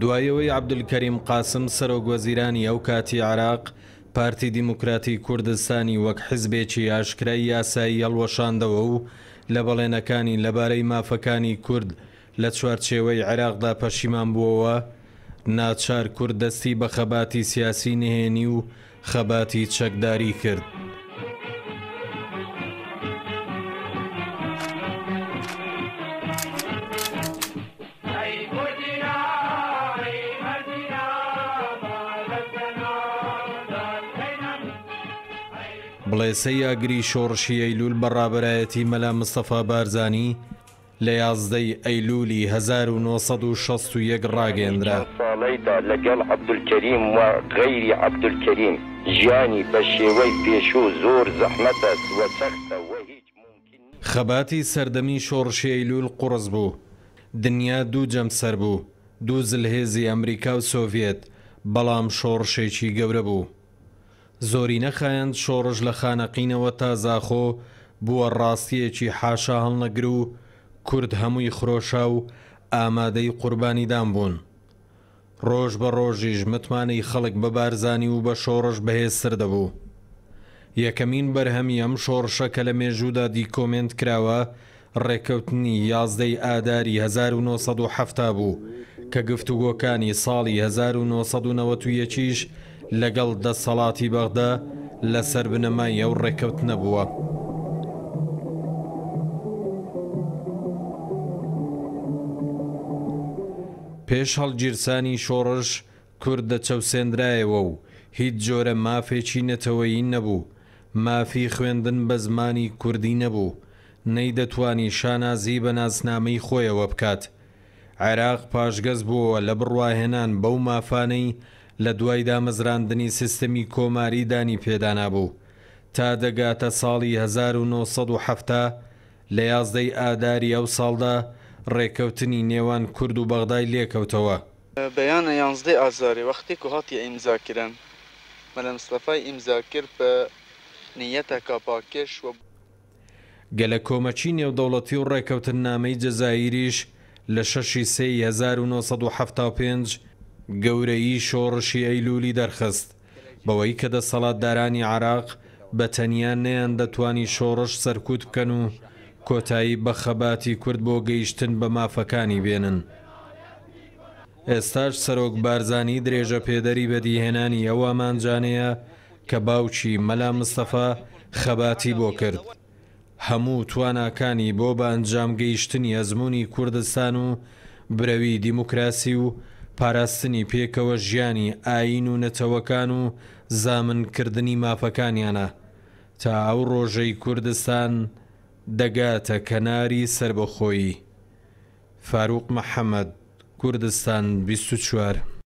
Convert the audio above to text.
دوایەوەی عبدولکەریم قاسم سەرۆگوەزیرانی ئەو کاتی عراق پارتی دیموکراتی کوردستانی وەک حزبێکی ئاشکرای یاسایی هەڵوەشاندەوە و لە بەڵێنەکانی لەبارەی مافەکانی کورد لە چوارچێوەی عێراقدا پەشیمان بووەوە ناچار کورد دەستی بە خەباتی سیاسی نهێنی و خەباتی چەکداری کرد. بڵێسە یاگری شۆڕشی ئەیلول بەڕابایەتی مەلا مستەفا بارزانی لە یازدەی ئەیلولی 1960 ڕاگەندرا ساڵیدا لەگەڵ عبدولکەریم و غەیری عبدولکەریم ژیانی بە شێوەی پێشوو زۆر زەحمەتە وەسەختە وە هیچ خەباتی سەردەمی شۆڕشی ئەیلول قڕز بوو دنیا دوو جەمسەر بوو دوو زلهێزی ئەمریکا و سۆڤێت بەڵام شۆڕشێکی گەورە بوو زۆری نەخایەن شۆڕژ لە خانەقینەوە تا زاخۆ بووە ڕاستیەکی حاشا هەڵنەگر و کورد هەمووی خرۆشە و ئامادەی قوربانیدان بوون. ڕۆژ بە ڕۆژیش متمانەی خەڵک بە بارزانی و بە شۆڕش بەهێز سەر دەبوو. یەکەمین بەرهەمی ئەم شۆڕشە کە لە مێژوودا دیکۆمنت کراوە ڕێکەوتنی یازدەی ئاداری 1970 بوو کە گفتوگۆکانی ساڵی 1990 چیش لەگەڵ دەسەڵاتی بەغدا لەسەر بنەمای ئەو ڕێکەوت نەبووە. پێش هەڵگیرسانی شۆڕش کورد دەچەوسێنرایەوە و هیچ جۆرە مافێکی نەتەوەیی نەبوو، مافی خوێندن بە زمانی کوردی نەبوو، نەی دەتوانی شانازی بە ناسنامەی خۆیەوە بکات. عێراق پاشگەز بووە لە بڕواهێنان بەو مافانەی لە دوایدا مەزراندنی سیستمی کۆماری دانی پێدانا بوو تا دەگاتە ساڵی 1970 لە یازدەی ئاداری ئەو ساڵدا ڕێککەوتنی نێوان کورد و بەغدای لێکەوتەوە بەیانە یانزدەی ئازاری وەختێک و هاتی ئیمزاکردن مەلە مستەفای ئیمزا کرد بە نیەتە کاپاکش و گەلە کۆمەچی نێودەوڵەتی و ڕێککەوتن نامەی جەزایریش لە 6 1975 گەورەی شۆڕشی ئەیلولی دەرخست بەوەی کە دەسەڵاتدارانی عراق بە تەنیا نەیان دەتوانی شۆڕش سەرکوت بکەن و کۆتایی بە خەباتی کورد بۆ گەیشتن بە مافەکانی بێنن. ئێستاش سەرۆک بارزانی درێژە پێدەری بەدیهێنانی ئەوەمانجانەیە کە باوچی مەلا مستەفا خەباتی بۆ کرد. هەموو تواناکانی بۆ بە ئەنجام گەیشتنی ئەزمموی کوردستان و برەوی دیموکراسی و پاراستنی پێکەوە ژیانی ئاین و نەتەوەکان و زامنکردنی مافەکانیانە تا ئەو ڕۆژەی کوردستان دەگاتە کەناری سربەخۆیی فاروق محەممەد کوردستان 24.